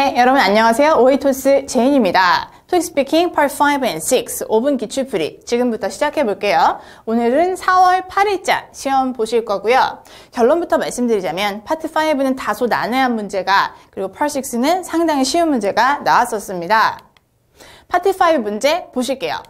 네, 여러분 안녕하세요. 오이토스 제인입니다. 토익 스피킹 Part 5 and 6 5분 기출풀이 지금부터 시작해 볼게요. 오늘은 4월 8일자 시험 보실 거고요. 결론부터 말씀드리자면 파트 5는 다소 난해한 문제가 그리고 Part 6는 상당히 쉬운 문제가 나왔었습니다. 파트 5 문제 보실게요.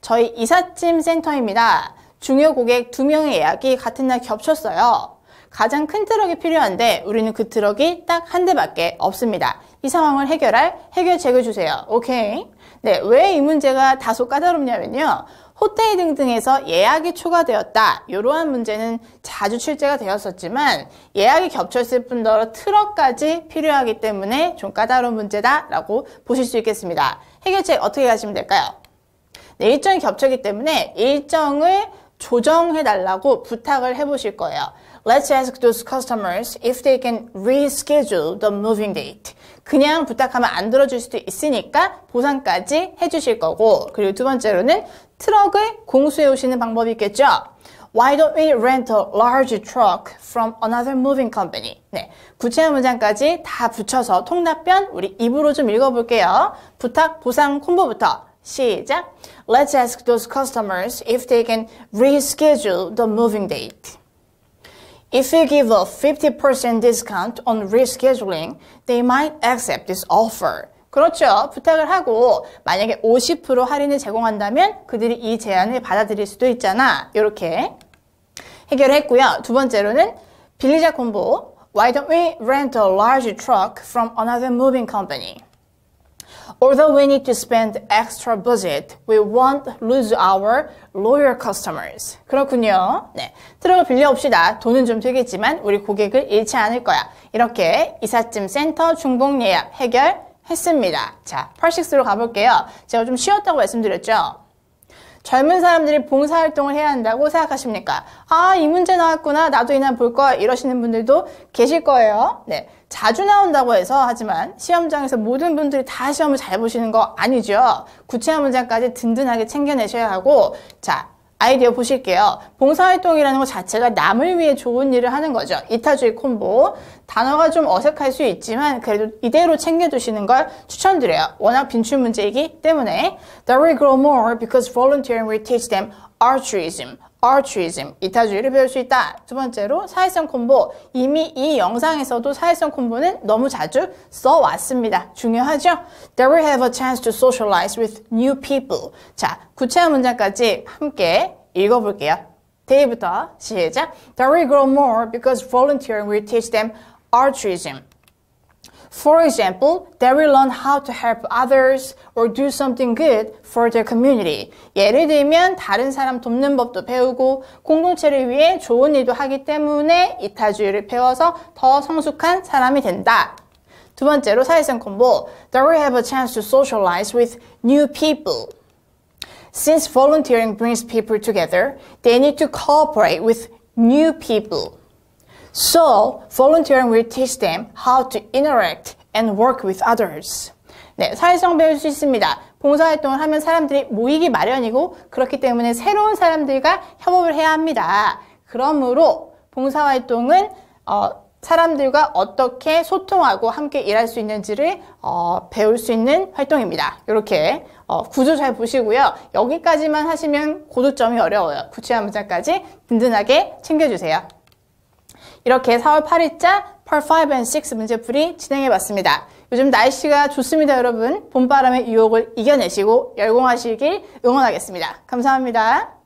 저희 이삿짐 센터입니다. 중요 고객 두명의 예약이 같은 날 겹쳤어요. 가장 큰 트럭이 필요한데 우리는 그 트럭이 딱 한 대밖에 없습니다. 이 상황을 해결할 해결 책을 주세요. 오케이. 네, 왜 이 문제가 다소 까다롭냐면요. 호텔 등등에서 예약이 초과되었다. 이러한 문제는 자주 출제가 되었었지만 예약이 겹쳤을 뿐더러 트럭까지 필요하기 때문에 좀 까다로운 문제다라고 보실 수 있겠습니다. 해결책 어떻게 하시면 될까요? 네, 일정이 겹쳤기 때문에 일정을 조정해달라고 부탁을 해보실 거예요. Let's ask those customers if they can reschedule the moving date. 그냥 부탁하면 안 들어줄 수도 있으니까 보상까지 해주실 거고 그리고 두 번째로는 트럭을 공수해 오시는 방법이 있겠죠. Why don't we rent a large truck from another moving company? 네, 구체화 문장까지 다 붙여서 통답변 우리 입으로 좀 읽어볼게요. 부탁, 보상 콤보부터 시작. Let's ask those customers if they can reschedule the moving date. If you give a 50% discount on rescheduling, they might accept this offer. 그렇죠. 부탁을 하고 만약에 50% 할인을 제공한다면 그들이 이 제안을 받아들일 수도 있잖아. 이렇게 해결했고요. 두 번째로는 빌리자 콤보. Why don't we rent a large truck from another moving company? Although we need to spend extra budget, we won't lose our loyal customers. 그렇군요. 네. 트럭을 빌려옵시다. 돈은 좀 들겠지만 우리 고객을 잃지 않을 거야. 이렇게 이삿짐 센터 중복 예약 해결했습니다. 자, 86로 가볼게요. 제가 좀 쉬었다고 말씀드렸죠? 젊은 사람들이 봉사활동을 해야 한다고 생각하십니까? 아, 이 문제 나왔구나. 나도 이날 볼 거야. 이러시는 분들도 계실 거예요. 네. 자주 나온다고 해서 하지만 시험장에서 모든 분들이 다 시험을 잘 보시는 거 아니죠. 구체화 문제까지 든든하게 챙겨내셔야 하고 자, 아이디어 보실게요. 봉사활동이라는 것 자체가 남을 위해 좋은 일을 하는 거죠. 이타주의 콤보. 단어가 좀 어색할 수 있지만 그래도 이대로 챙겨두시는 걸 추천드려요. 워낙 빈출 문제이기 때문에 They will grow more because volunteering will teach them altruism. altruism, 이타주의를 배울 수 있다. 두 번째로 사회성 콤보. 이미 이 영상에서도 사회성 콤보는 너무 자주 써왔습니다. 중요하죠? They will have a chance to socialize with new people. 자, 구체화 문장까지 함께 읽어볼게요. 데이부터 시작. They will grow more because volunteering will teach them altruism. For example, they will learn how to help others or do something good for their community. 예를 들면 다른 사람 돕는 법도 배우고 공동체를 위해 좋은 일도 하기 때문에 이타주의를 배워서 더 성숙한 사람이 된다. 두 번째로 사회성 공부. They will have a chance to socialize with new people. Since volunteering brings people together, they need to cooperate with new people. So, volunteering will teach them how to interact and work with others. 네, 사회성 배울 수 있습니다. 봉사활동을 하면 사람들이 모이기 마련이고 그렇기 때문에 새로운 사람들과 협업을 해야 합니다. 그러므로 봉사활동은 어, 사람들과 어떻게 소통하고 함께 일할 수 있는지를 어, 배울 수 있는 활동입니다. 이렇게 어, 구조 잘 보시고요. 여기까지만 하시면 고도점이 어려워요. 구체화 문장까지 든든하게 챙겨주세요. 이렇게 4월 8일자 Part 5 and 6 문제풀이 진행해봤습니다. 요즘 날씨가 좋습니다, 여러분. 봄바람의 유혹을 이겨내시고 열공하시길 응원하겠습니다. 감사합니다.